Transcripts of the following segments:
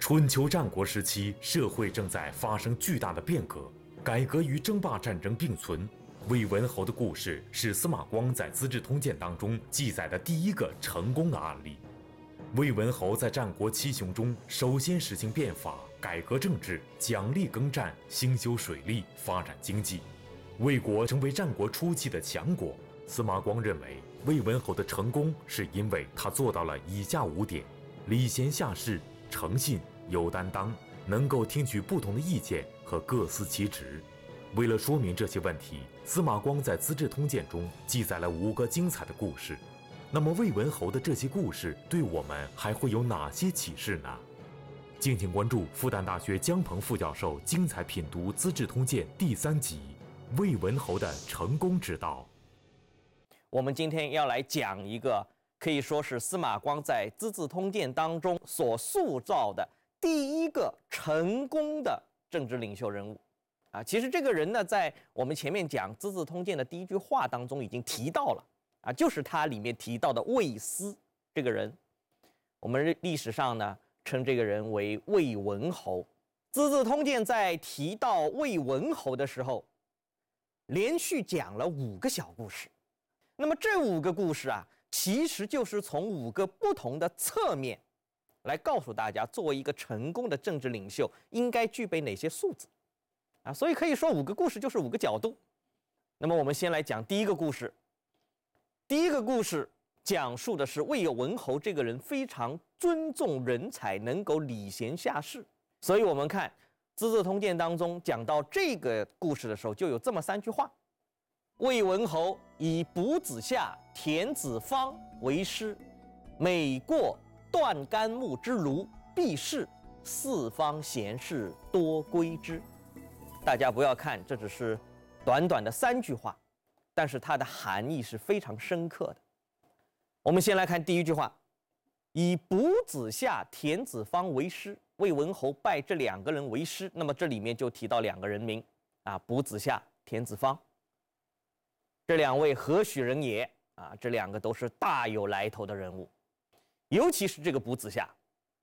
春秋战国时期，社会正在发生巨大的变革，改革与争霸战争并存。魏文侯的故事是司马光在《资治通鉴》当中记载的第一个成功的案例。魏文侯在战国七雄中首先实行变法。改革政治，奖励耕战，兴修水利，发展经济，魏国成为战国初期的强国。司马光认为魏文侯的成功是因为他做到了以下五点：礼贤下士、诚信、有担当、能够听取不同的意见和各司其职。为了说明这些问题，司马光在《资治通鉴》中记载了五个精彩的故事。那么，魏文侯的这些故事对我们还会有哪些启示呢？敬请关注复旦大学姜鹏副教授精彩品读《资治通鉴》第三集《魏文侯的成功之道》。我们今天要来讲一个，可以说是司马光在《资治通鉴》当中所塑造的第一个成功的政治领袖人物。啊，其实这个人呢，在我们前面讲《资治通鉴》的第一句话当中已经提到了，啊，就是他里面提到的魏斯这个人。我们历史上呢。称这个人为魏文侯，《资治通鉴》在提到魏文侯的时候，连续讲了五个小故事。那么这五个故事啊，其实就是从五个不同的侧面，来告诉大家，作为一个成功的政治领袖应该具备哪些素质啊。所以可以说，五个故事就是五个角度。那么我们先来讲第一个故事。第一个故事。讲述的是魏文侯这个人非常尊重人才，能够礼贤下士。所以，我们看《资治通鉴》当中讲到这个故事的时候，就有这么三句话：魏文侯以卜子夏、田子方为师，每过断干木之庐，必是四方贤士，多归之。大家不要看，这只是短短的三句话，但是它的含义是非常深刻的。我们先来看第一句话：“以卜子夏、田子方为师。”魏文侯拜这两个人为师，那么这里面就提到两个人名啊，卜子夏、田子方。这两位何许人也啊？这两个都是大有来头的人物，尤其是这个卜子夏。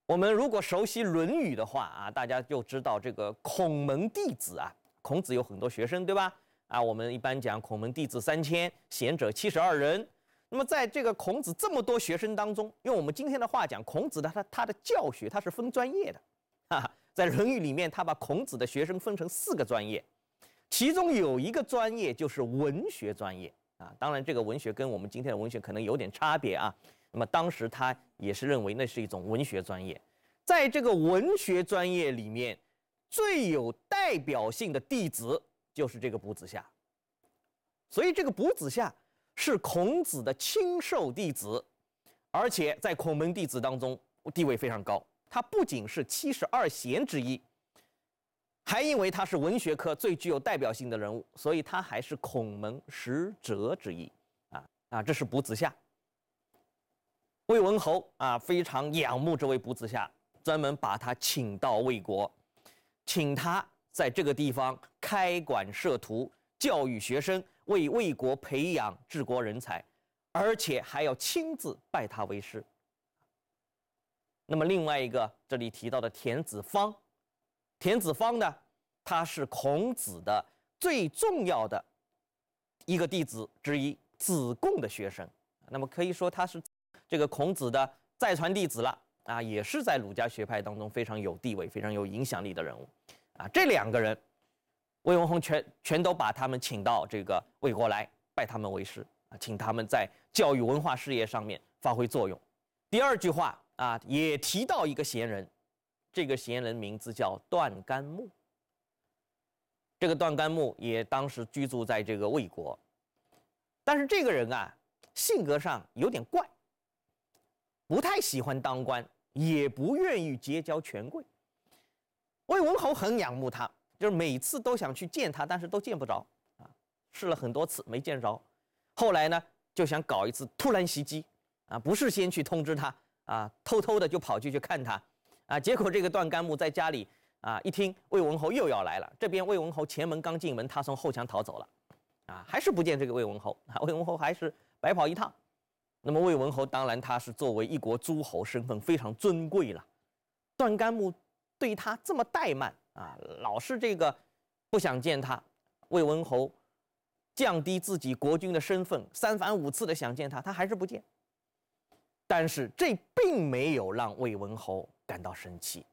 我们如果熟悉《论语》的话啊，大家就知道这个孔门弟子啊，孔子有很多学生，对吧？啊，我们一般讲孔门弟子三千，贤者七十二人。那么，在这个孔子这么多学生当中，用我们今天的话讲，孔子的他他的教学他是分专业的，啊，在《论语》里面，他把孔子的学生分成四个专业，其中有一个专业就是文学专业啊，当然这个文学跟我们今天的文学可能有点差别啊。那么当时他也是认为那是一种文学专业，在这个文学专业里面，最有代表性的弟子就是这个卜子夏，所以这个卜子夏。是孔子的亲授弟子，而且在孔门弟子当中地位非常高。他不仅是七十二贤之一，还因为他是文学科最具有代表性的人物，所以他还是孔门十哲之一。啊啊，这是卜子夏。魏文侯啊非常仰慕这位卜子夏，专门把他请到魏国，请他在这个地方开馆设徒，教育学生。为魏国培养治国人才，而且还要亲自拜他为师。那么另外一个这里提到的田子方，田子方呢，他是孔子的最重要的一个弟子之一，子贡的学生。那么可以说他是这个孔子的再传弟子了啊，也是在儒家学派当中非常有地位、非常有影响力的人物啊。这两个人。魏文侯全全都把他们请到这个魏国来，拜他们为师啊，请他们在教育文化事业上面发挥作用。第二句话啊，也提到一个贤人，这个贤人名字叫段干木。这个段干木也当时居住在这个魏国，但是这个人啊，性格上有点怪，不太喜欢当官，也不愿意结交权贵。魏文侯很仰慕他。就是每次都想去见他，但是都见不着啊！试了很多次没见着，后来呢就想搞一次突然袭击啊，不是先去通知他啊，偷偷的就跑去去看他啊。结果这个段干木在家里啊一听魏文侯又要来了，这边魏文侯前门刚进门，他从后墙逃走了啊，还是不见这个魏文侯啊，魏文侯还是白跑一趟。那么魏文侯当然他是作为一国诸侯，身份非常尊贵了，段干木对他这么怠慢。啊，老是这个，不想见他。魏文侯降低自己国君的身份，三番五次的想见他，他还是不见。但是这并没有让魏文侯感到生气，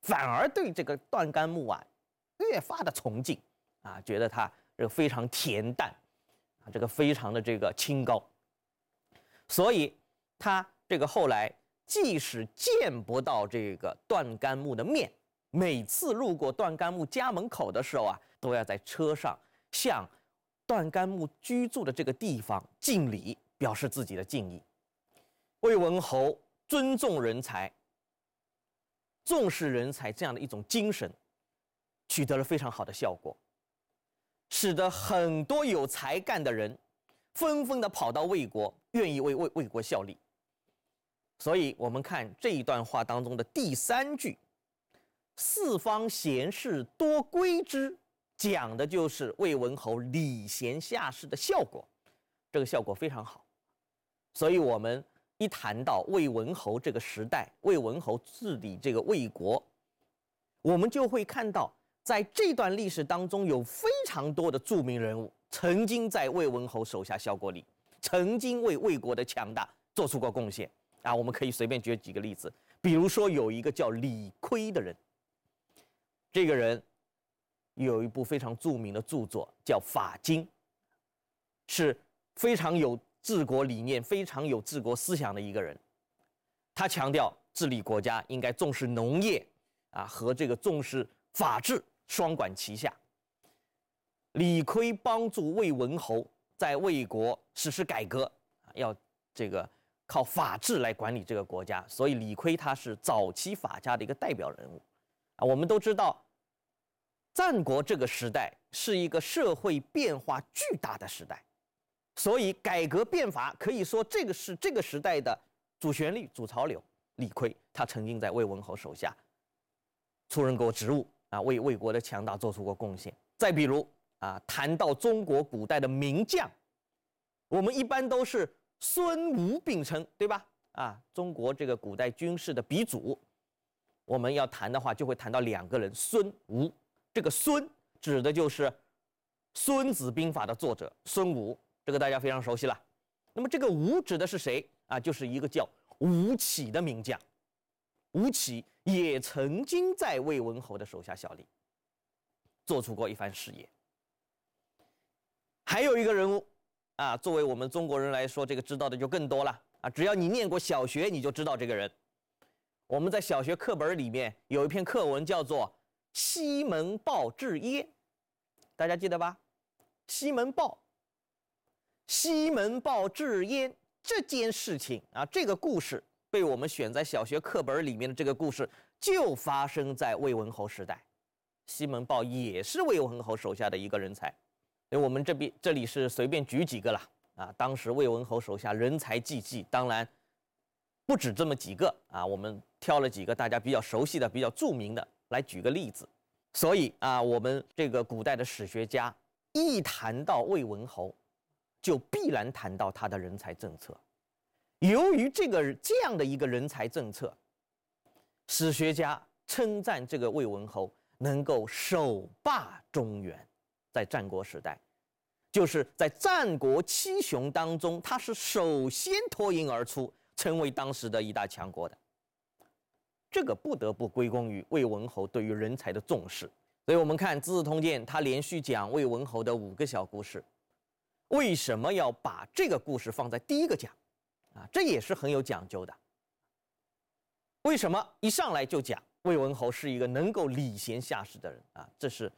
反而对这个段干木啊越发的崇敬啊，觉得他这个非常恬淡啊，这个非常的这个清高。所以他这个后来即使见不到这个段干木的面。每次路过段干木家门口的时候啊，都要在车上向段干木居住的这个地方敬礼，表示自己的敬意。魏文侯尊重人才、重视人才这样的一种精神，取得了非常好的效果，使得很多有才干的人纷纷的跑到魏国，愿意为魏魏国效力。所以我们看这一段话当中的第三句。四方贤士多归之，讲的就是魏文侯礼贤下士的效果。这个效果非常好，所以我们一谈到魏文侯这个时代，魏文侯治理这个魏国，我们就会看到，在这段历史当中，有非常多的著名人物曾经在魏文侯手下效过力，曾经为魏国的强大做出过贡献啊。我们可以随便举几个例子，比如说有一个叫李悝的人。这个人有一部非常著名的著作叫《法经》，是非常有治国理念、非常有治国思想的一个人。他强调治理国家应该重视农业，啊和这个重视法治双管齐下。李悝帮助魏文侯在魏国实施改革，啊要这个靠法治来管理这个国家，所以李悝他是早期法家的一个代表人物。我们都知道，战国这个时代是一个社会变化巨大的时代，所以改革变法可以说这个是这个时代的主旋律、主潮流。李悝，他曾经在魏文侯手下出任过职务啊，为魏国的强大做出过贡献。再比如啊，谈到中国古代的名将，我们一般都是孙吴并称，对吧？啊，中国这个古代军事的鼻祖。我们要谈的话，就会谈到两个人：孙吴。这个“孙”指的就是《孙子兵法》的作者孙吴，这个大家非常熟悉了。那么这个“吴”指的是谁啊？就是一个叫吴起的名将。吴起也曾经在魏文侯的手下效力，做出过一番事业。还有一个人物啊，作为我们中国人来说，这个知道的就更多了啊！只要你念过小学，你就知道这个人。我们在小学课本里面有一篇课文，叫做《西门豹治邺》，大家记得吧？西门豹，西门豹治邺这件事情啊，这个故事被我们选在小学课本里面的这个故事，就发生在魏文侯时代。西门豹也是魏文侯手下的一个人才。所以我们这边这里是随便举几个了啊。当时魏文侯手下人才济济，当然。不止这么几个啊，我们挑了几个大家比较熟悉的、比较著名的来举个例子。所以啊，我们这个古代的史学家一谈到魏文侯，就必然谈到他的人才政策。由于这个这样的一个人才政策，史学家称赞这个魏文侯能够守霸中原。在战国时代，就是在战国七雄当中，他是首先脱颖而出。成为当时的一大强国的，这个不得不归功于魏文侯对于人才的重视。所以，我们看《资治通鉴》，他连续讲魏文侯的五个小故事，为什么要把这个故事放在第一个讲？啊，这也是很有讲究的。为什么一上来就讲魏文侯是一个能够礼贤下士的人啊？这是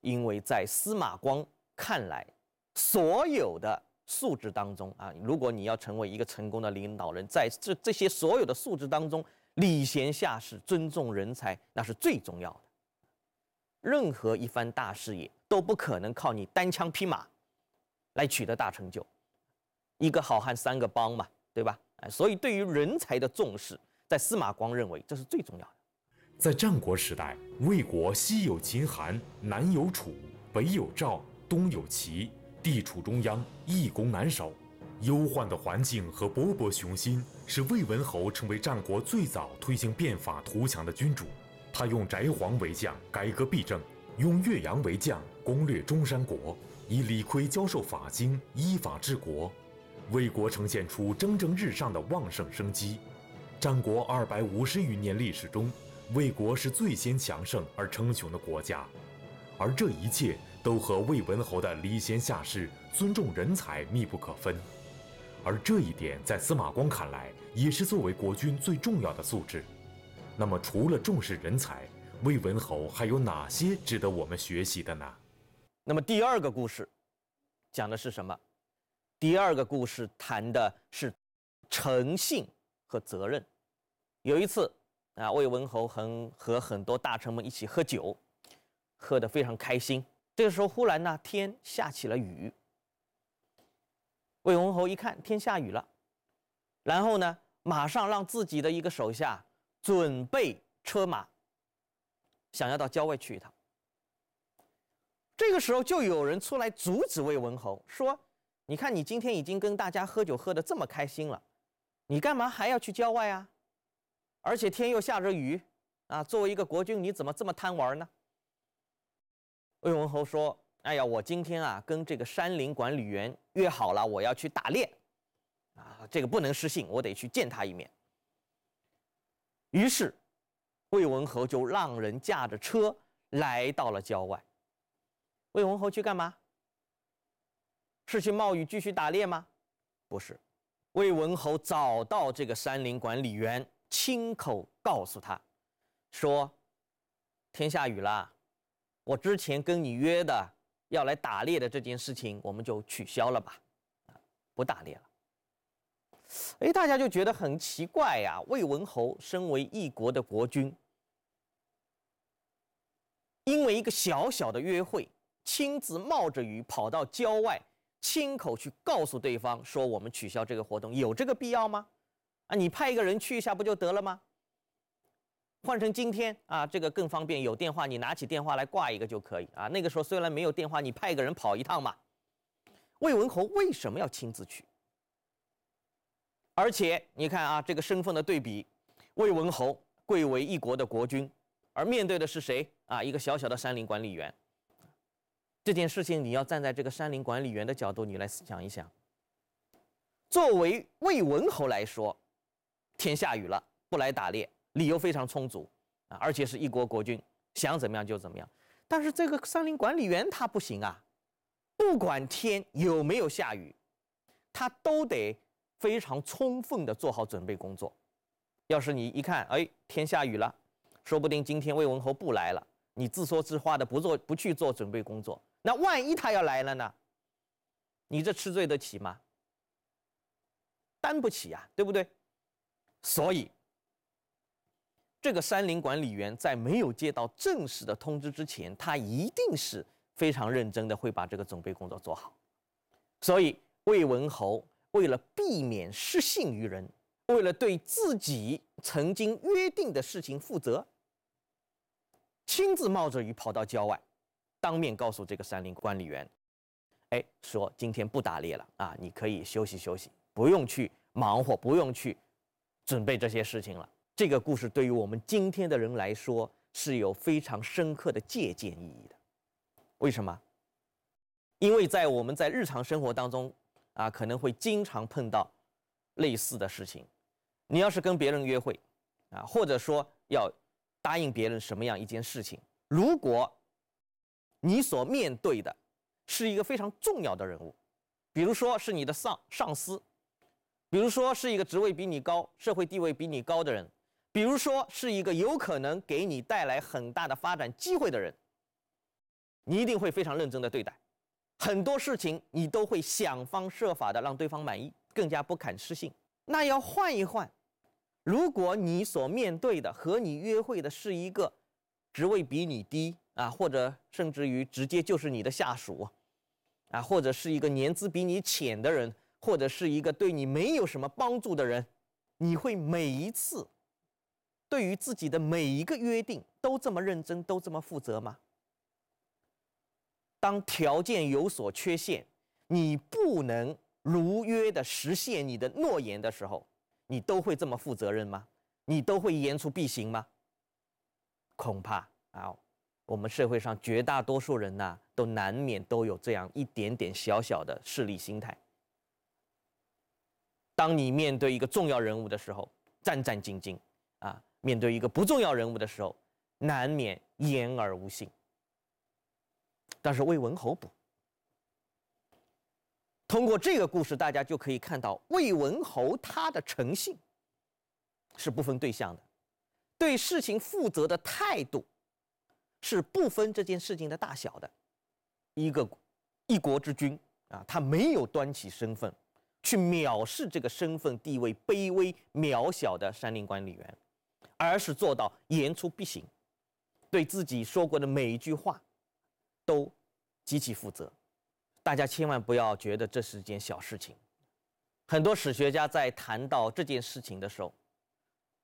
因为在司马光看来，所有的。素质当中啊，如果你要成为一个成功的领导人，在这这些所有的素质当中，礼贤下士、尊重人才，那是最重要的。任何一番大事业都不可能靠你单枪匹马来取得大成就，一个好汉三个帮嘛，对吧？哎，所以对于人才的重视，在司马光认为这是最重要的。在战国时代，魏国西有秦韩，南有楚，北有赵，东有齐。地处中央，易攻难守，忧患的环境和勃勃雄心，使魏文侯成为战国最早推行变法图强的君主。他用翟璜为将改革弊政，用岳阳为将攻略中山国，以李悝教授法经，依法治国，魏国呈现出蒸蒸日上的旺盛生机。战国二百五十余年历史中，魏国是最先强盛而称雄的国家，而这一切。都和魏文侯的礼贤下士、尊重人才密不可分，而这一点在司马光看来，也是作为国君最重要的素质。那么，除了重视人才，魏文侯还有哪些值得我们学习的呢？那么，第二个故事讲的是什么？第二个故事谈的是诚信和责任。有一次啊，魏文侯很和很多大臣们一起喝酒，喝得非常开心。这个时候忽然呢，天下起了雨。魏文侯一看天下雨了，然后呢，马上让自己的一个手下准备车马，想要到郊外去一趟。这个时候就有人出来阻止魏文侯，说：“你看你今天已经跟大家喝酒喝的这么开心了，你干嘛还要去郊外啊？而且天又下着雨啊！作为一个国君，你怎么这么贪玩呢？”魏文侯说：“哎呀，我今天啊跟这个山林管理员约好了，我要去打猎，啊，这个不能失信，我得去见他一面。”于是，魏文侯就让人驾着车来到了郊外。魏文侯去干嘛？是去冒雨继续打猎吗？不是。魏文侯找到这个山林管理员，亲口告诉他说：“天下雨了。”我之前跟你约的要来打猎的这件事情，我们就取消了吧，不打猎了。哎，大家就觉得很奇怪呀。魏文侯身为一国的国君，因为一个小小的约会，亲自冒着雨跑到郊外，亲口去告诉对方说我们取消这个活动，有这个必要吗？啊，你派一个人去一下不就得了吗？换成今天啊，这个更方便，有电话，你拿起电话来挂一个就可以啊。那个时候虽然没有电话，你派个人跑一趟嘛。魏文侯为什么要亲自去？而且你看啊，这个身份的对比，魏文侯贵为一国的国君，而面对的是谁啊？一个小小的山林管理员。这件事情你要站在这个山林管理员的角度，你来想一想。作为魏文侯来说，天下雨了，不来打猎。理由非常充足啊，而且是一国国君想怎么样就怎么样。但是这个山林管理员他不行啊，不管天有没有下雨，他都得非常充分的做好准备工作。要是你一看，哎，天下雨了，说不定今天魏文侯不来了，你自说自话的不做不去做准备工作，那万一他要来了呢？你这吃罪得起吗？担不起呀，对不对？所以。这个山林管理员在没有接到正式的通知之前，他一定是非常认真的，会把这个准备工作做好。所以魏文侯为了避免失信于人，为了对自己曾经约定的事情负责，亲自冒着雨跑到郊外，当面告诉这个山林管理员：“哎，说今天不打猎了啊，你可以休息休息，不用去忙活，不用去准备这些事情了。”这个故事对于我们今天的人来说是有非常深刻的借鉴意义的。为什么？因为在我们在日常生活当中啊，可能会经常碰到类似的事情。你要是跟别人约会啊，或者说要答应别人什么样一件事情，如果你所面对的是一个非常重要的人物，比如说是你的上上司，比如说是一个职位比你高、社会地位比你高的人。比如说，是一个有可能给你带来很大的发展机会的人，你一定会非常认真的对待，很多事情你都会想方设法的让对方满意，更加不肯失信。那要换一换，如果你所面对的和你约会的是一个职位比你低啊，或者甚至于直接就是你的下属啊，或者是一个年资比你浅的人，或者是一个对你没有什么帮助的人，你会每一次。对于自己的每一个约定都这么认真，都这么负责吗？当条件有所缺陷，你不能如约的实现你的诺言的时候，你都会这么负责任吗？你都会言出必行吗？恐怕啊，我们社会上绝大多数人呢，都难免都有这样一点点小小的势利心态。当你面对一个重要人物的时候，战战兢兢。面对一个不重要人物的时候，难免言而无信。但是魏文侯不。通过这个故事，大家就可以看到魏文侯他的诚信是不分对象的，对事情负责的态度是不分这件事情的大小的。一个一国之君啊，他没有端起身份去藐视这个身份地位卑微渺小的山林管理员。而是做到言出必行，对自己说过的每一句话都极其负责。大家千万不要觉得这是件小事情。很多史学家在谈到这件事情的时候，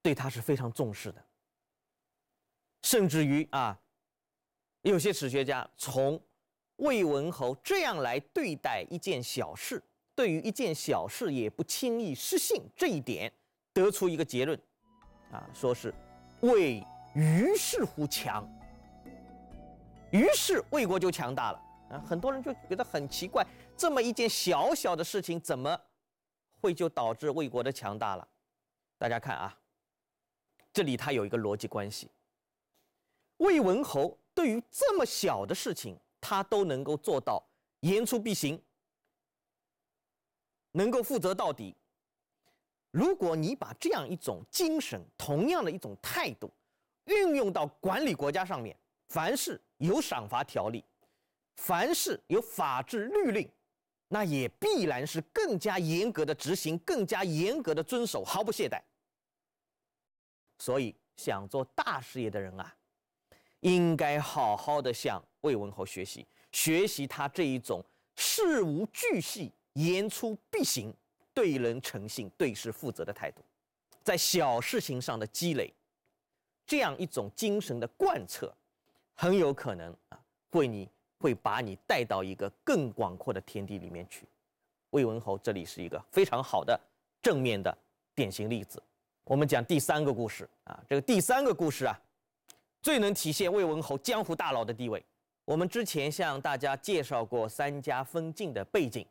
对他是非常重视的。甚至于啊，有些史学家从魏文侯这样来对待一件小事，对于一件小事也不轻易失信这一点，得出一个结论。啊，说是，为于是乎强。于是魏国就强大了啊！很多人就觉得很奇怪，这么一件小小的事情，怎么会就导致魏国的强大了？大家看啊，这里它有一个逻辑关系。魏文侯对于这么小的事情，他都能够做到言出必行，能够负责到底。如果你把这样一种精神、同样的一种态度，运用到管理国家上面，凡是有赏罚条例，凡是有法制律令，那也必然是更加严格的执行、更加严格的遵守，毫不懈怠。所以，想做大事业的人啊，应该好好的向魏文侯学习，学习他这一种事无巨细、言出必行。对人诚信、对事负责的态度，在小事情上的积累，这样一种精神的贯彻，很有可能啊，会你会把你带到一个更广阔的天地里面去。魏文侯这里是一个非常好的正面的典型例子。我们讲第三个故事啊，这个第三个故事啊，最能体现魏文侯江湖大佬的地位。我们之前向大家介绍过三家分晋的背景。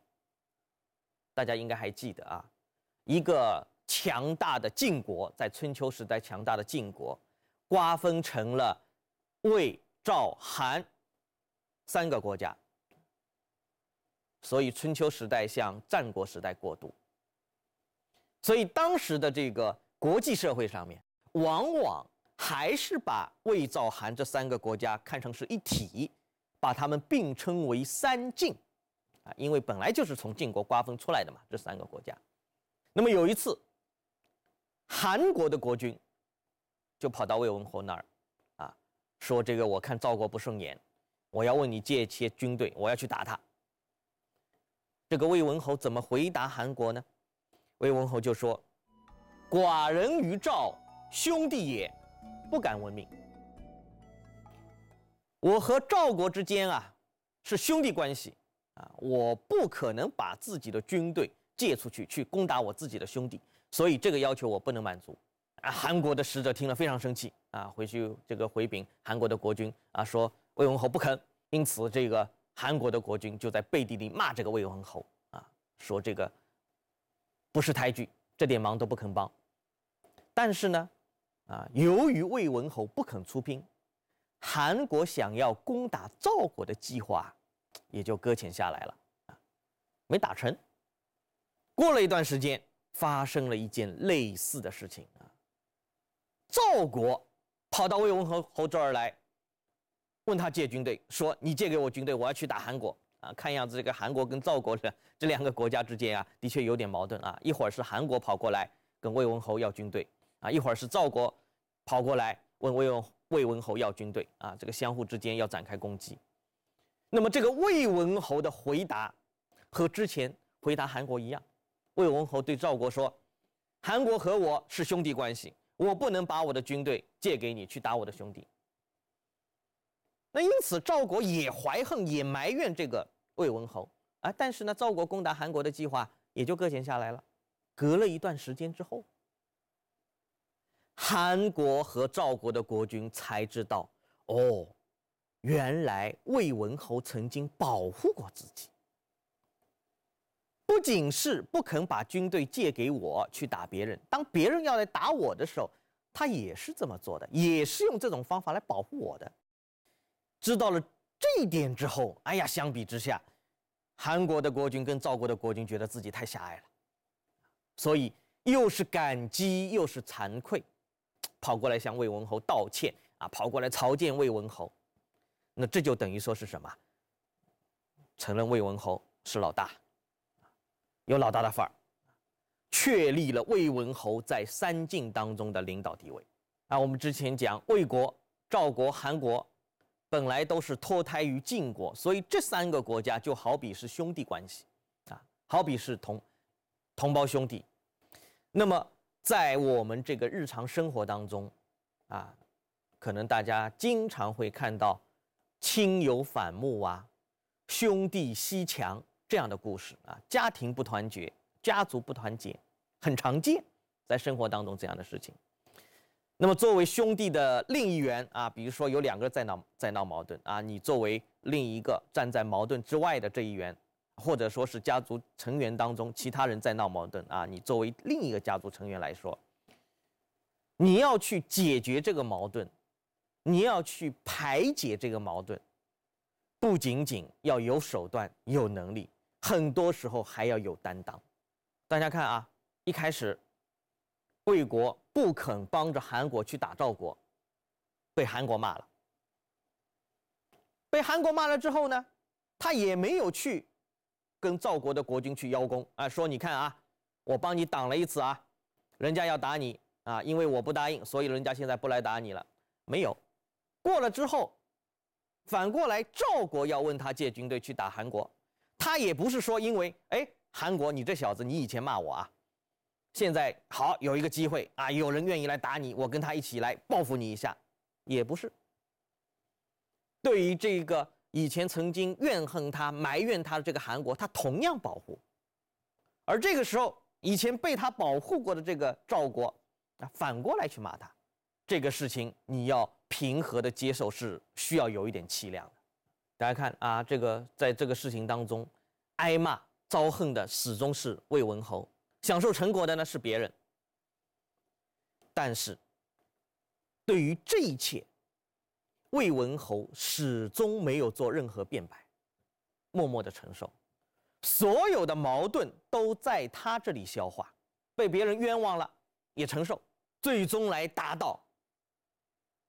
大家应该还记得啊，一个强大的晋国，在春秋时代强大的晋国，瓜分成了魏、赵、韩三个国家。所以春秋时代向战国时代过渡。所以当时的这个国际社会上面，往往还是把魏、赵、韩这三个国家看成是一体，把他们并称为三晋。啊，因为本来就是从晋国瓜分出来的嘛，这三个国家。那么有一次，韩国的国君就跑到魏文侯那儿，啊，说这个我看赵国不顺眼，我要问你借一些军队，我要去打他。这个魏文侯怎么回答韩国呢？魏文侯就说：“寡人与赵兄弟也，不敢闻名。我和赵国之间啊，是兄弟关系。”我不可能把自己的军队借出去去攻打我自己的兄弟，所以这个要求我不能满足。啊，韩国的使者听了非常生气，啊，回去这个回禀韩国的国君，啊，说魏文侯不肯，因此这个韩国的国君就在背地里骂这个魏文侯，啊，说这个不识抬举，这点忙都不肯帮。但是呢，啊，由于魏文侯不肯出兵，韩国想要攻打赵国的计划。也就搁浅下来了啊，没打成。过了一段时间，发生了一件类似的事情啊。赵国跑到魏文侯侯这儿来，问他借军队，说你借给我军队，我要去打韩国啊。看样子这个韩国跟赵国的这两个国家之间啊，的确有点矛盾啊。一会儿是韩国跑过来跟魏文侯要军队啊，一会儿是赵国跑过来问魏文魏文侯要军队啊，这个相互之间要展开攻击。那么，这个魏文侯的回答和之前回答韩国一样。魏文侯对赵国说：“韩国和我是兄弟关系，我不能把我的军队借给你去打我的兄弟。”那因此，赵国也怀恨，也埋怨这个魏文侯啊。但是呢，赵国攻打韩国的计划也就搁浅下来了。隔了一段时间之后，韩国和赵国的国君才知道，哦。原来魏文侯曾经保护过自己，不仅是不肯把军队借给我去打别人，当别人要来打我的时候，他也是这么做的，也是用这种方法来保护我的。知道了这一点之后，哎呀，相比之下，韩国的国君跟赵国的国君觉得自己太狭隘了，所以又是感激又是惭愧，跑过来向魏文侯道歉啊，跑过来朝见魏文侯。那这就等于说是什么？承认魏文侯是老大，有老大的范儿，确立了魏文侯在三晋当中的领导地位。啊，我们之前讲魏国、赵国、韩国，本来都是脱胎于晋国，所以这三个国家就好比是兄弟关系，啊，好比是同同胞兄弟。那么在我们这个日常生活当中，啊，可能大家经常会看到。亲友反目啊，兄弟西墙这样的故事啊，家庭不团结，家族不团结，很常见，在生活当中这样的事情。那么，作为兄弟的另一员啊，比如说有两个在闹在闹矛盾啊，你作为另一个站在矛盾之外的这一员，或者说是家族成员当中其他人在闹矛盾啊，你作为另一个家族成员来说，你要去解决这个矛盾。你要去排解这个矛盾，不仅仅要有手段、有能力，很多时候还要有担当。大家看啊，一开始魏国不肯帮着韩国去打赵国，被韩国骂了。被韩国骂了之后呢，他也没有去跟赵国的国君去邀功啊，说你看啊，我帮你挡了一次啊，人家要打你啊，因为我不答应，所以人家现在不来打你了。没有。过了之后，反过来赵国要问他借军队去打韩国，他也不是说因为哎韩国你这小子你以前骂我啊，现在好有一个机会啊，有人愿意来打你，我跟他一起来报复你一下，也不是。对于这个以前曾经怨恨他埋怨他的这个韩国，他同样保护，而这个时候以前被他保护过的这个赵国啊，反过来去骂他，这个事情你要。平和的接受是需要有一点气量的。大家看啊，这个在这个事情当中，挨骂遭恨的始终是魏文侯，享受成果的呢是别人。但是，对于这一切，魏文侯始终没有做任何辩白，默默的承受，所有的矛盾都在他这里消化。被别人冤枉了也承受，最终来达到。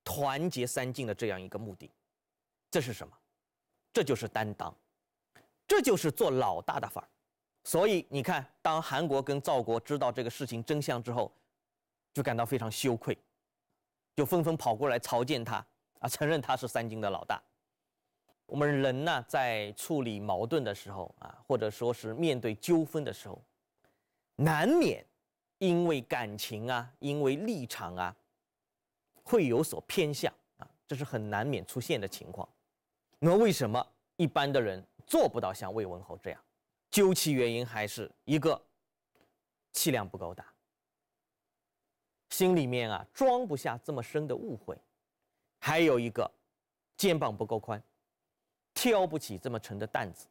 团结三晋的这样一个目的，这是什么？这就是担当，这就是做老大的范儿。所以你看，当韩国跟赵国知道这个事情真相之后，就感到非常羞愧，就纷纷跑过来朝见他啊，承认他是三晋的老大。我们人呢，在处理矛盾的时候啊，或者说是面对纠纷的时候，难免因为感情啊，因为立场啊。会有所偏向啊，这是很难免出现的情况。那为什么一般的人做不到像魏文侯这样？究其原因，还是一个气量不够大，心里面啊装不下这么深的误会，还有一个肩膀不够宽，挑不起这么沉的担子。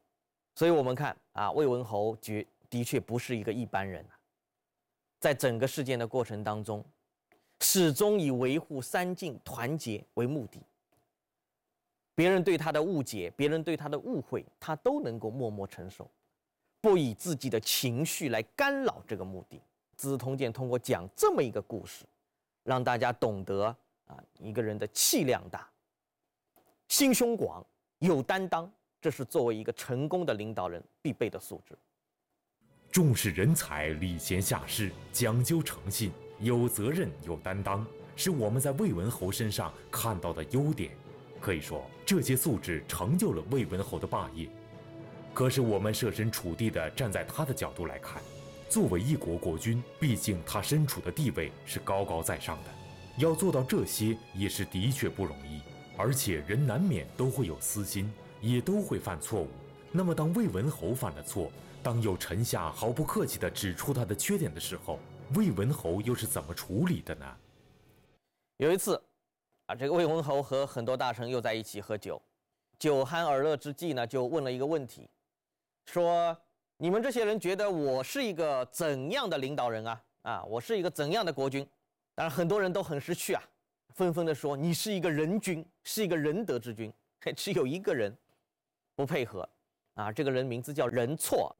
所以，我们看啊，魏文侯绝的确不是一个一般人啊，在整个事件的过程当中。始终以维护三晋团结为目的。别人对他的误解，别人对他的误会，他都能够默默承受，不以自己的情绪来干扰这个目的。《资治通鉴》通过讲这么一个故事，让大家懂得啊，一个人的气量大、心胸广、有担当，这是作为一个成功的领导人必备的素质。重视人才，礼贤下士，讲究诚信。有责任、有担当，是我们在魏文侯身上看到的优点。可以说，这些素质成就了魏文侯的霸业。可是，我们设身处地地站在他的角度来看，作为一国国君，毕竟他身处的地位是高高在上的，要做到这些也是的确不容易。而且，人难免都会有私心，也都会犯错误。那么，当魏文侯犯了错，当有臣下毫不客气地指出他的缺点的时候，魏文侯又是怎么处理的呢？有一次，啊，这个魏文侯和很多大臣又在一起喝酒，酒酣耳热之际呢，就问了一个问题，说：“你们这些人觉得我是一个怎样的领导人啊？啊，我是一个怎样的国君？”当然，很多人都很识趣啊，纷纷的说：“你是一个仁君，是一个仁德之君。”嘿，只有一个人不配合，啊，这个人名字叫任错。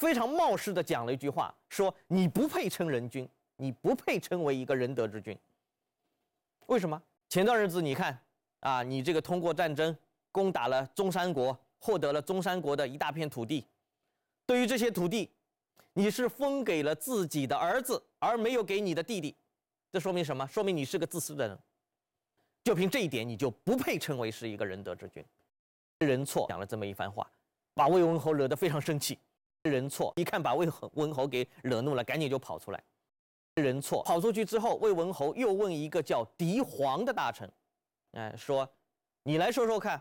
非常冒失的讲了一句话，说：“你不配称仁君，你不配称为一个仁德之君。为什么？前段日子你看啊，你这个通过战争攻打了中山国，获得了中山国的一大片土地，对于这些土地，你是分给了自己的儿子，而没有给你的弟弟，这说明什么？说明你是个自私的人。就凭这一点，你就不配称为是一个仁德之君。”人错讲了这么一番话，把魏文侯惹得非常生气。认错，一看把魏文侯给惹怒了，赶紧就跑出来。认错，跑出去之后，魏文侯又问一个叫狄黄的大臣，哎，说，你来说说看，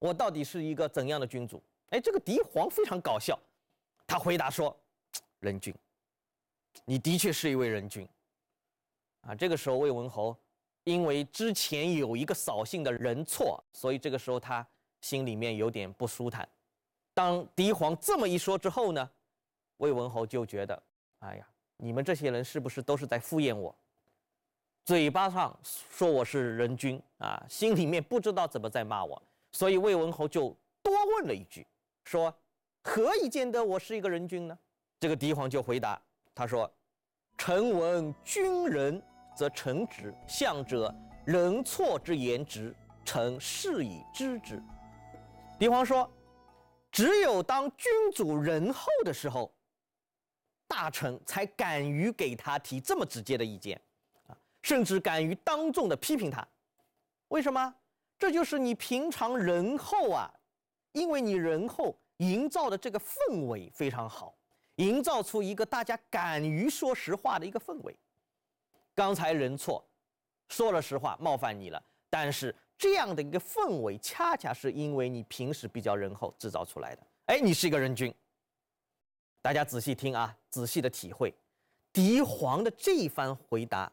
我到底是一个怎样的君主？哎，这个狄黄非常搞笑，他回答说，人君，你的确是一位人君。啊，这个时候魏文侯，因为之前有一个扫兴的人错，所以这个时候他心里面有点不舒坦。当狄皇这么一说之后呢，魏文侯就觉得，哎呀，你们这些人是不是都是在敷衍我？嘴巴上说我是人君啊，心里面不知道怎么在骂我。所以魏文侯就多问了一句，说：“何以见得我是一个人君呢？”这个狄皇就回答，他说：“臣闻君人则臣直，相者人错之言直，臣是以知之。”狄皇说。只有当君主仁厚的时候，大臣才敢于给他提这么直接的意见，啊，甚至敢于当众的批评他。为什么？这就是你平常仁厚啊，因为你仁厚营造的这个氛围非常好，营造出一个大家敢于说实话的一个氛围。刚才认错，说了实话，冒犯你了，但是。这样的一个氛围，恰恰是因为你平时比较仁厚制造出来的。哎，你是一个人君。大家仔细听啊，仔细的体会，狄黄的这一番回答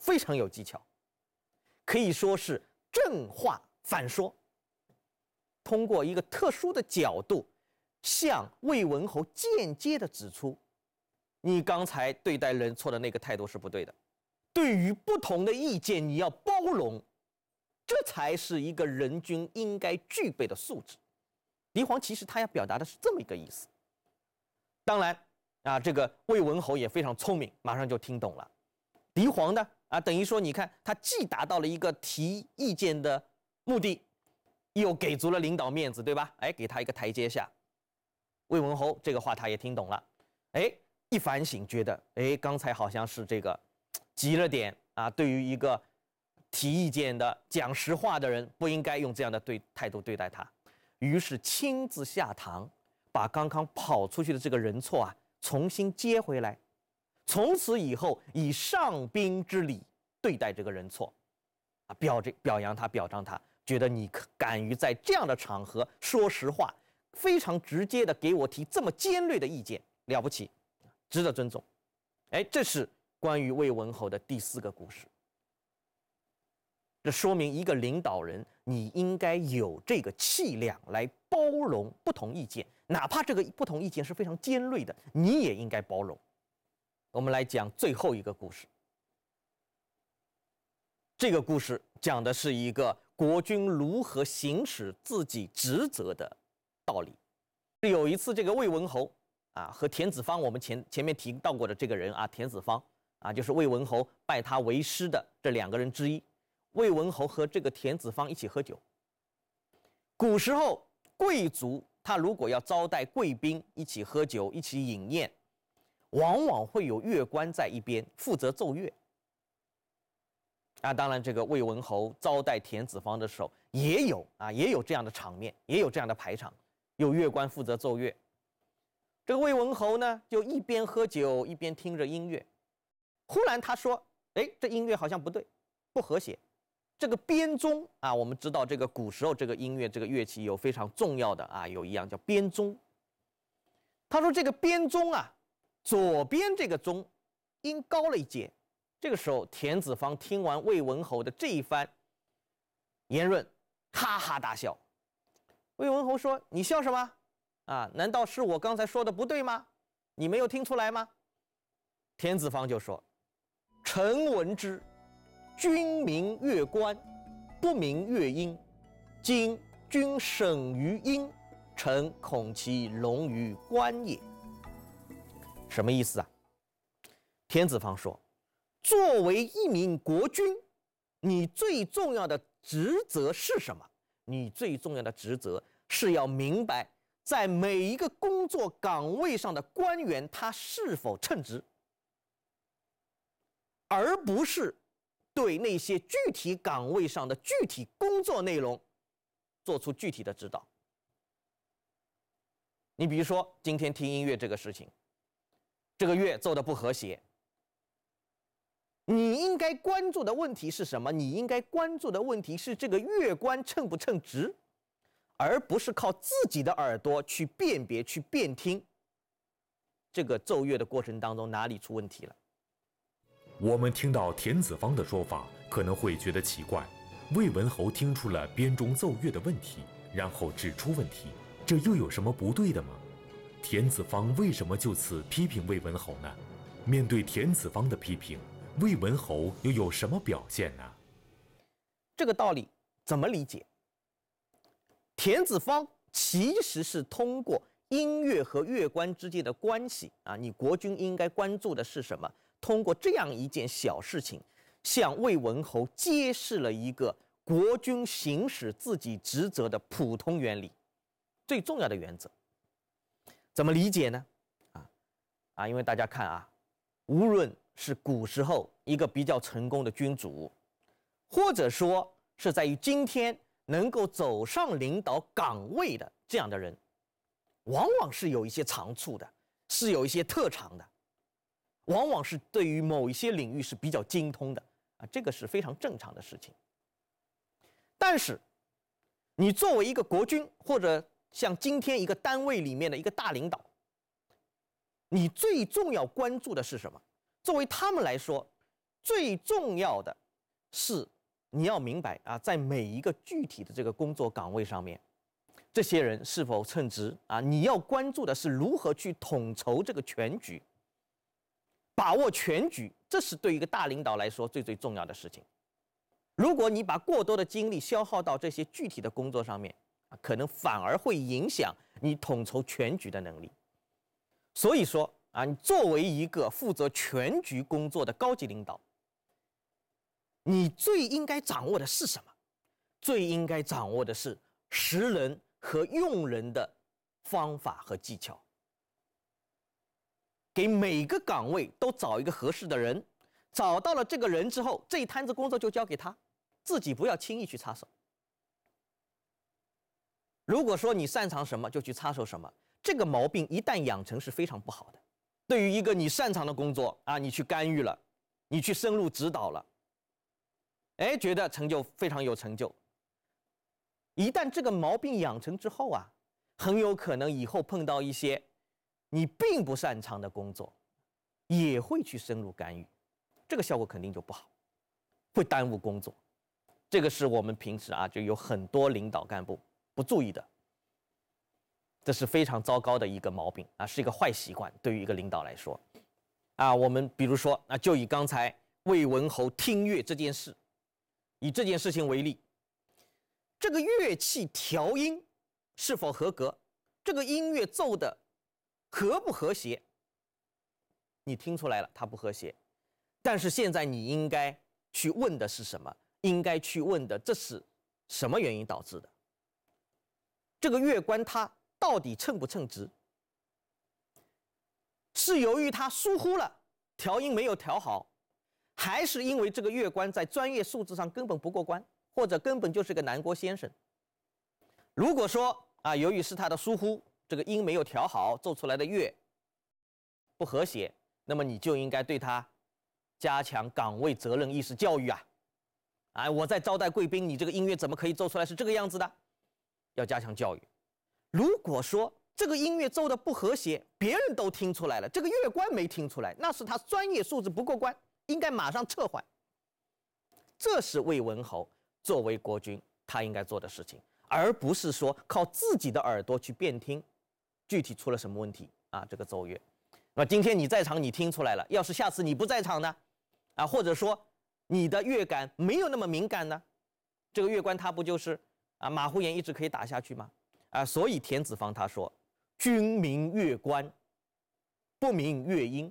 非常有技巧，可以说是正话反说。通过一个特殊的角度，向魏文侯间接的指出，你刚才对待人错的那个态度是不对的。对于不同的意见，你要包容。这才是一个人均应该具备的素质。狄黄其实他要表达的是这么一个意思。当然啊，这个魏文侯也非常聪明，马上就听懂了。狄黄呢啊，等于说你看他既达到了一个提意见的目的，又给足了领导面子，对吧？哎，给他一个台阶下。魏文侯这个话他也听懂了。哎，一反省，觉得哎刚才好像是这个急了点啊，对于一个。提意见的、讲实话的人不应该用这样的对态度对待他，于是亲自下堂，把刚刚跑出去的这个人错啊重新接回来，从此以后以上宾之礼对待这个人错，啊，表这表扬他、表彰他，觉得你敢于在这样的场合说实话，非常直接的给我提这么尖锐的意见，了不起，值得尊重。哎，这是关于魏文侯的第四个故事。这说明，一个领导人你应该有这个气量来包容不同意见，哪怕这个不同意见是非常尖锐的，你也应该包容。我们来讲最后一个故事。这个故事讲的是一个国君如何行使自己职责的道理。有一次，这个魏文侯啊和田子方，我们前前面提到过的这个人啊，田子方啊，就是魏文侯拜他为师的这两个人之一。魏文侯和这个田子方一起喝酒。古时候贵族他如果要招待贵宾一起喝酒、一起饮宴，往往会有乐官在一边负责奏乐。啊，当然这个魏文侯招待田子方的时候也有啊，也有这样的场面，也有这样的排场，有乐官负责奏乐。这个魏文侯呢，就一边喝酒一边听着音乐，忽然他说：“哎，这音乐好像不对，不和谐。”这个编钟啊，我们知道这个古时候这个音乐这个乐器有非常重要的啊，有一样叫编钟。他说这个编钟啊，左边这个钟音高了一截。这个时候，田子方听完魏文侯的这一番言论，哈哈大笑。魏文侯说：“你笑什么？啊，难道是我刚才说的不对吗？你没有听出来吗？”田子方就说：“臣闻之。”君明月官，不明月阴。今君审于阴，臣恐其聋于官也。什么意思啊？天子方说，作为一名国君，你最重要的职责是什么？你最重要的职责是要明白，在每一个工作岗位上的官员他是否称职，而不是。对那些具体岗位上的具体工作内容做出具体的指导。你比如说，今天听音乐这个事情，这个乐奏的不和谐，你应该关注的问题是什么？你应该关注的问题是这个乐官称不称职，而不是靠自己的耳朵去辨别、去辨听。这个奏乐的过程当中哪里出问题了？我们听到田子方的说法，可能会觉得奇怪。魏文侯听出了编钟奏乐的问题，然后指出问题，这又有什么不对的吗？田子方为什么就此批评魏文侯呢？面对田子方的批评，魏文侯又有什么表现呢？这个道理怎么理解？田子方其实是通过音乐和乐官之间的关系啊，你国君应该关注的是什么？通过这样一件小事情，向魏文侯揭示了一个国君行使自己职责的普通原理，最重要的原则。怎么理解呢？啊啊！因为大家看啊，无论是古时候一个比较成功的君主，或者说是在于今天能够走上领导岗位的这样的人，往往是有一些长处的，是有一些特长的。往往是对于某一些领域是比较精通的啊，这个是非常正常的事情。但是，你作为一个国军或者像今天一个单位里面的一个大领导，你最重要关注的是什么？作为他们来说，最重要的是你要明白啊，在每一个具体的这个工作岗位上面，这些人是否称职啊？你要关注的是如何去统筹这个全局。把握全局，这是对一个大领导来说最最重要的事情。如果你把过多的精力消耗到这些具体的工作上面，啊，可能反而会影响你统筹全局的能力。所以说啊，你作为一个负责全局工作的高级领导，你最应该掌握的是什么？最应该掌握的是识人和用人的方法和技巧。给每个岗位都找一个合适的人，找到了这个人之后，这一摊子工作就交给他，自己不要轻易去插手。如果说你擅长什么，就去插手什么，这个毛病一旦养成是非常不好的。对于一个你擅长的工作啊，你去干预了，你去深入指导了，哎，觉得成就非常有成就。一旦这个毛病养成之后啊，很有可能以后碰到一些。你并不擅长的工作，也会去深入干预，这个效果肯定就不好，会耽误工作。这个是我们平时啊就有很多领导干部不注意的，这是非常糟糕的一个毛病啊，是一个坏习惯。对于一个领导来说，啊，我们比如说，那就以刚才魏文侯听乐这件事，以这件事情为例，这个乐器调音是否合格，这个音乐奏的。和不和谐？你听出来了，它不和谐。但是现在你应该去问的是什么？应该去问的，这是什么原因导致的？这个乐官他到底称不称职？是由于他疏忽了调音没有调好，还是因为这个乐官在专业素质上根本不过关，或者根本就是个南郭先生？如果说啊，由于是他的疏忽。这个音没有调好，奏出来的乐不和谐，那么你就应该对他加强岗位责任意识教育啊！哎，我在招待贵宾，你这个音乐怎么可以奏出来是这个样子的？要加强教育。如果说这个音乐奏的不和谐，别人都听出来了，这个乐官没听出来，那是他专业素质不过关，应该马上撤换。这是魏文侯作为国君他应该做的事情，而不是说靠自己的耳朵去辨听。具体出了什么问题啊？这个奏乐，那今天你在场，你听出来了。要是下次你不在场呢，啊，或者说你的乐感没有那么敏感呢，这个乐官他不就是啊马虎眼一直可以打下去吗？啊，所以田子方他说：“君明乐官，不明乐音，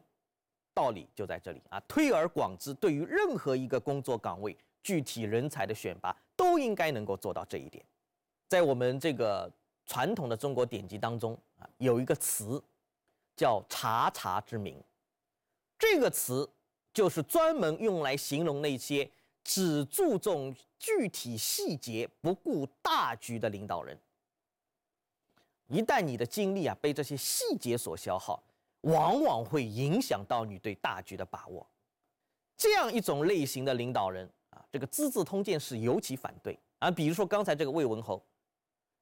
道理就在这里啊。”推而广之，对于任何一个工作岗位，具体人才的选拔都应该能够做到这一点。在我们这个。传统的中国典籍当中啊，有一个词，叫“察察之名”，这个词就是专门用来形容那些只注重具体细节、不顾大局的领导人。一旦你的精力啊被这些细节所消耗，往往会影响到你对大局的把握。这样一种类型的领导人啊，这个《资治通鉴》是尤其反对啊。比如说刚才这个魏文侯。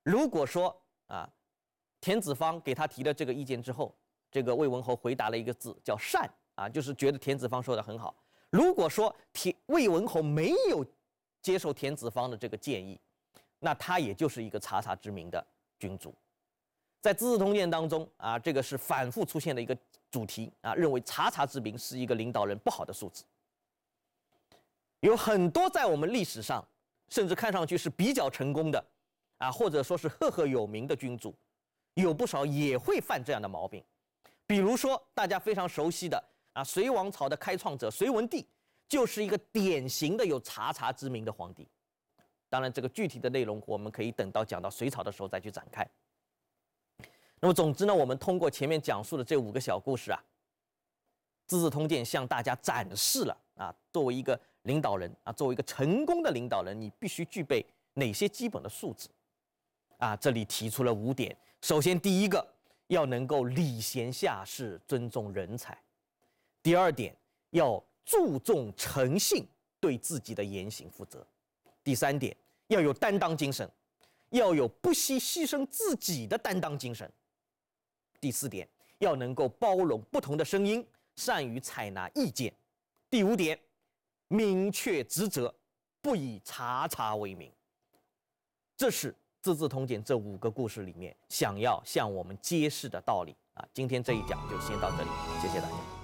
如果说啊，田子方给他提了这个意见之后，这个魏文侯回答了一个字，叫善啊，就是觉得田子方说的很好。如果说田魏文侯没有接受田子方的这个建议，那他也就是一个察察之名的君主。在《资治通鉴》当中啊，这个是反复出现的一个主题啊，认为察察之名是一个领导人不好的素质。有很多在我们历史上，甚至看上去是比较成功的。啊，或者说是赫赫有名的君主，有不少也会犯这样的毛病。比如说，大家非常熟悉的啊，隋王朝的开创者隋文帝，就是一个典型的有察察之名的皇帝。当然，这个具体的内容，我们可以等到讲到隋朝的时候再去展开。那么，总之呢，我们通过前面讲述的这五个小故事啊，《资治通鉴》向大家展示了啊，作为一个领导人啊，作为一个成功的领导人，你必须具备哪些基本的素质。啊，这里提出了五点。首先，第一个要能够礼贤下士，尊重人才；第二点，要注重诚信，对自己的言行负责；第三点，要有担当精神，要有不惜牺牲自己的担当精神；第四点，要能够包容不同的声音，善于采纳意见；第五点，明确职责，不以查查为名。这是。《资治通鉴》这五个故事里面，想要向我们揭示的道理啊，今天这一讲就先到这里，谢谢大家。